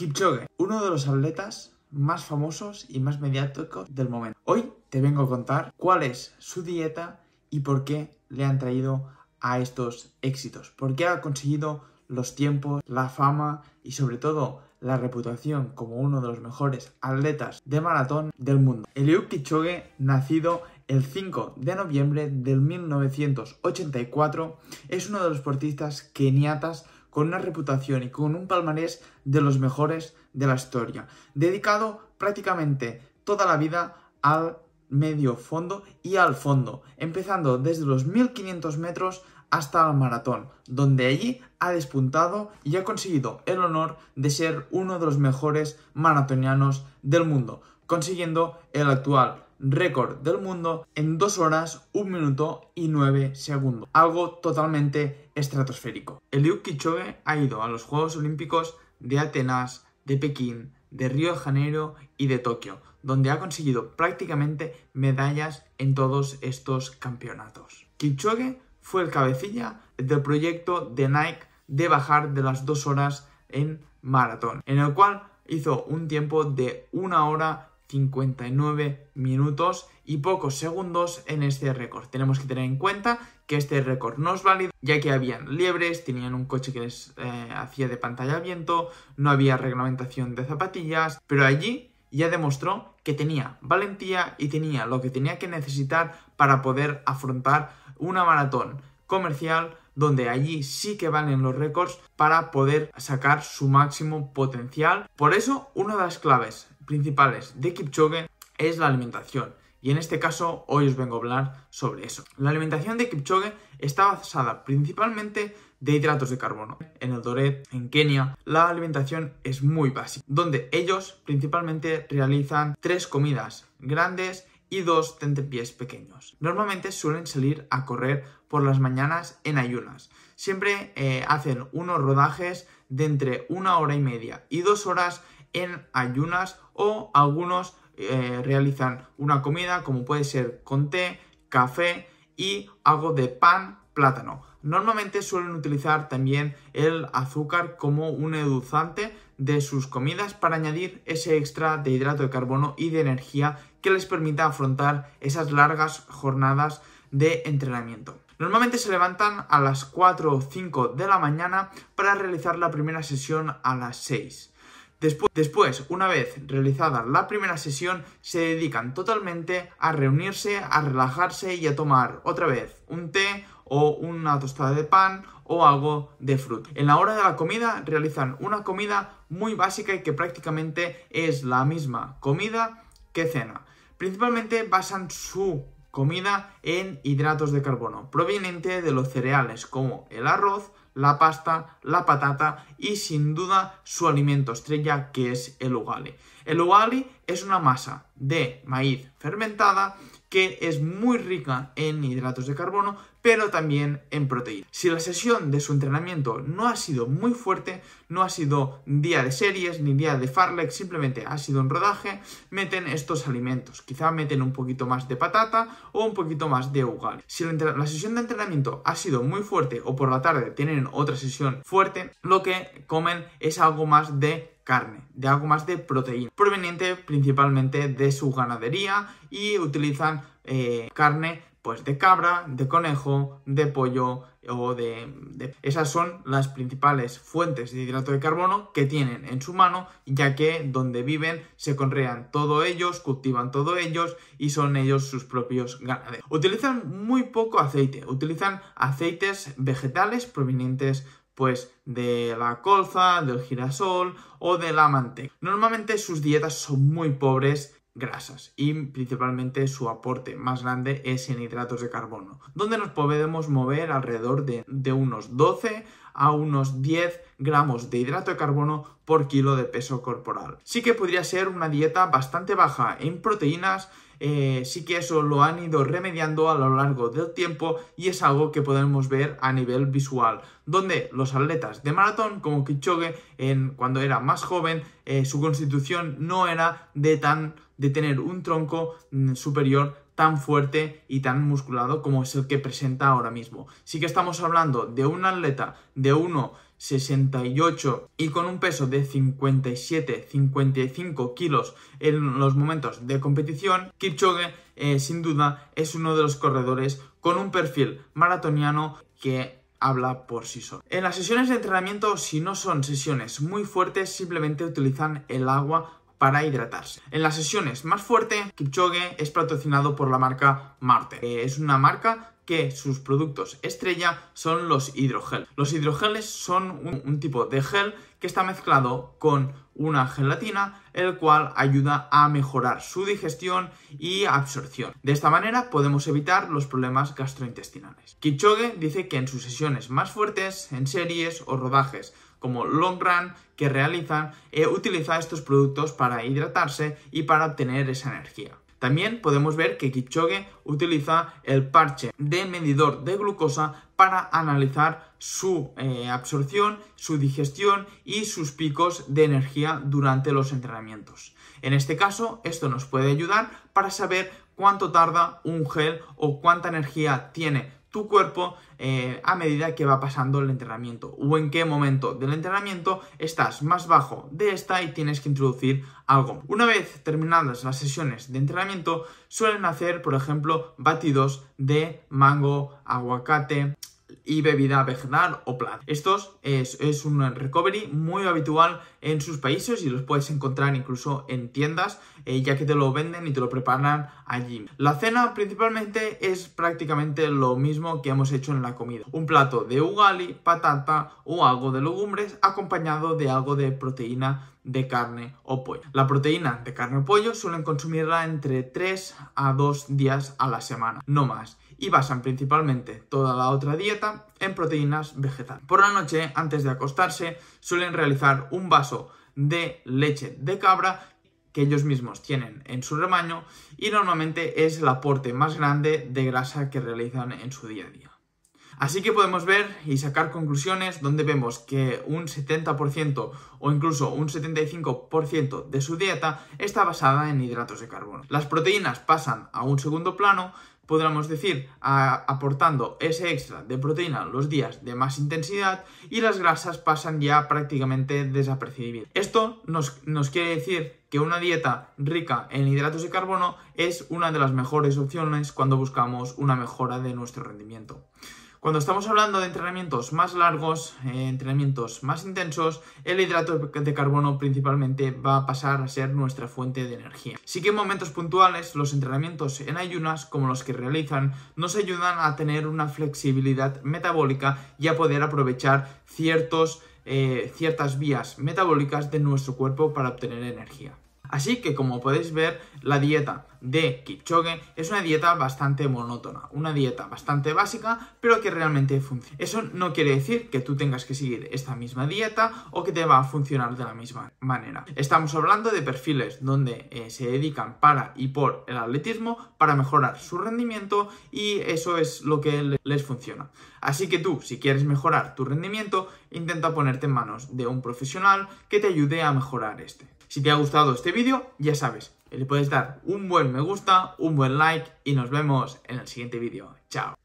Kipchoge, uno de los atletas más famosos y más mediáticos del momento. Hoy te vengo a contar cuál es su dieta y por qué le han traído a estos éxitos, por qué ha conseguido los tiempos, la fama y sobre todo la reputación como uno de los mejores atletas de maratón del mundo. Eliud Kipchoge, nacido el 5 de noviembre del 1984, es uno de los deportistas keniatas con una reputación y con un palmarés de los mejores de la historia, dedicado prácticamente toda la vida al medio fondo y al fondo, empezando desde los 1500 metros hasta el maratón, donde allí ha despuntado y ha conseguido el honor de ser uno de los mejores maratonianos del mundo, consiguiendo el actual récord del mundo en 2 horas, 1 minuto y 9 segundos. Algo totalmente estratosférico. Eliud Kichoge ha ido a los Juegos Olímpicos de Atenas, de Pekín, de Río de Janeiro y de Tokio, donde ha conseguido prácticamente medallas en todos estos campeonatos. Kichoge fue el cabecilla del proyecto de Nike de bajar de las 2 horas en maratón, en el cual hizo un tiempo de 1 hora 59 minutos y pocos segundos en este récord. Tenemos que tener en cuenta que este récord no es válido, ya que habían liebres, tenían un coche que les eh, hacía de pantalla viento, no había reglamentación de zapatillas, pero allí ya demostró que tenía valentía y tenía lo que tenía que necesitar para poder afrontar una maratón comercial donde allí sí que valen los récords para poder sacar su máximo potencial. Por eso, una de las claves principales de Kipchoge es la alimentación. Y en este caso hoy os vengo a hablar sobre eso. La alimentación de Kipchoge está basada principalmente de hidratos de carbono. En el Doret, en Kenia, la alimentación es muy básica, donde ellos principalmente realizan tres comidas grandes y dos tentepiés pequeños. Normalmente suelen salir a correr por las mañanas en ayunas. Siempre eh, hacen unos rodajes de entre una hora y media y dos horas en ayunas o algunos eh, realizan una comida como puede ser con té, café y algo de pan, plátano. Normalmente suelen utilizar también el azúcar como un edulzante de sus comidas para añadir ese extra de hidrato de carbono y de energía que les permita afrontar esas largas jornadas de entrenamiento. Normalmente se levantan a las 4 o 5 de la mañana para realizar la primera sesión a las 6. Después, una vez realizada la primera sesión, se dedican totalmente a reunirse, a relajarse y a tomar otra vez un té o una tostada de pan o algo de fruta. En la hora de la comida realizan una comida muy básica y que prácticamente es la misma comida que cena. Principalmente basan su comida en hidratos de carbono, proveniente de los cereales como el arroz, la pasta, la patata y sin duda su alimento estrella que es el ugali. El ugali es una masa de maíz fermentada que es muy rica en hidratos de carbono pero también en proteína. Si la sesión de su entrenamiento no ha sido muy fuerte, no ha sido día de series ni día de farlek, simplemente ha sido un rodaje, meten estos alimentos. Quizá meten un poquito más de patata o un poquito más de ugal. Si la sesión de entrenamiento ha sido muy fuerte o por la tarde tienen otra sesión fuerte, lo que comen es algo más de carne, de algo más de proteína, proveniente principalmente de su ganadería y utilizan eh, carne pues de cabra, de conejo, de pollo o de, Esas son las principales fuentes de hidrato de carbono que tienen en su mano, ya que donde viven se conrean todo ellos, cultivan todo ellos y son ellos sus propios ganaderos. Utilizan muy poco aceite, utilizan aceites vegetales provenientes pues de la colza, del girasol o de la manteca. Normalmente sus dietas son muy pobres grasas y principalmente su aporte más grande es en hidratos de carbono, donde nos podemos mover alrededor de, unos 12 a unos 10 gramos de hidrato de carbono por kilo de peso corporal. Sí que podría ser una dieta bastante baja en proteínas, eh, sí que eso lo han ido remediando a lo largo del tiempo y es algo que podemos ver a nivel visual, donde los atletas de maratón como Kichogue, en, cuando era más joven, eh, su constitución no era de tan de tener un tronco mm, superior tan fuerte y tan musculado como es el que presenta ahora mismo. Sí que estamos hablando de un atleta de 1,68 y con un peso de 57-55 kilos en los momentos de competición. Kipchoge, eh, sin duda, es uno de los corredores con un perfil maratoniano que habla por sí solo. En las sesiones de entrenamiento, si no son sesiones muy fuertes, simplemente utilizan el agua para hidratarse. En las sesiones más fuertes, Kipchoge es patrocinado por la marca Marte. es una marca que sus productos estrella son los hidrogel. Los hidrogeles son un, tipo de gel que está mezclado con una gelatina, el cual ayuda a mejorar su digestión y absorción. De esta manera podemos evitar los problemas gastrointestinales. Kipchoge dice que en sus sesiones más fuertes, en series o rodajes, como long run que realizan, eh, utiliza estos productos para hidratarse y para obtener esa energía. También podemos ver que Kipchoge utiliza el parche de medidor de glucosa para analizar su eh, absorción, su digestión y sus picos de energía durante los entrenamientos. En este caso, esto nos puede ayudar para saber cuánto tarda un gel o cuánta energía tiene tu cuerpo eh, a medida que va pasando el entrenamiento o en qué momento del entrenamiento estás más bajo de esta y tienes que introducir algo. Una vez terminadas las sesiones de entrenamiento suelen hacer por ejemplo batidos de mango, aguacate, y bebida vegetal o plant. Estos es, es un recovery muy habitual en sus países y los puedes encontrar incluso en tiendas eh, ya que te lo venden y te lo preparan allí. La cena principalmente es prácticamente lo mismo que hemos hecho en la comida. Un plato de ugali, patata o algo de legumbres acompañado de algo de proteína de carne o pollo. La proteína de carne o pollo suelen consumirla entre 3 a 2 días a la semana, no más y basan principalmente toda la otra dieta en proteínas vegetales. Por la noche, antes de acostarse, suelen realizar un vaso de leche de cabra que ellos mismos tienen en su rebaño y normalmente es el aporte más grande de grasa que realizan en su día a día. Así que podemos ver y sacar conclusiones donde vemos que un 70% o incluso un 75% de su dieta está basada en hidratos de carbono. Las proteínas pasan a un segundo plano podríamos decir, aportando ese extra de proteína los días de más intensidad y las grasas pasan ya prácticamente desapercibidas. Esto nos, nos quiere decir que una dieta rica en hidratos de carbono es una de las mejores opciones cuando buscamos una mejora de nuestro rendimiento. Cuando estamos hablando de entrenamientos más largos, eh, entrenamientos más intensos, el hidrato de carbono principalmente va a pasar a ser nuestra fuente de energía. Sí que en momentos puntuales los entrenamientos en ayunas, como los que realizan, nos ayudan a tener una flexibilidad metabólica y a poder aprovechar ciertos, eh, ciertas vías metabólicas de nuestro cuerpo para obtener energía. Así que como podéis ver, la dieta de Kipchoge es una dieta bastante monótona, una dieta bastante básica, pero que realmente funciona. Eso no quiere decir que tú tengas que seguir esta misma dieta o que te va a funcionar de la misma manera. Estamos hablando de perfiles donde eh, se dedican para y por el atletismo para mejorar su rendimiento y eso es lo que les funciona. Así que tú, si quieres mejorar tu rendimiento, intenta ponerte en manos de un profesional que te ayude a mejorar este. Si te ha gustado este vídeo, ya sabes, le puedes dar un buen me gusta, un buen like y nos vemos en el siguiente vídeo. Chao.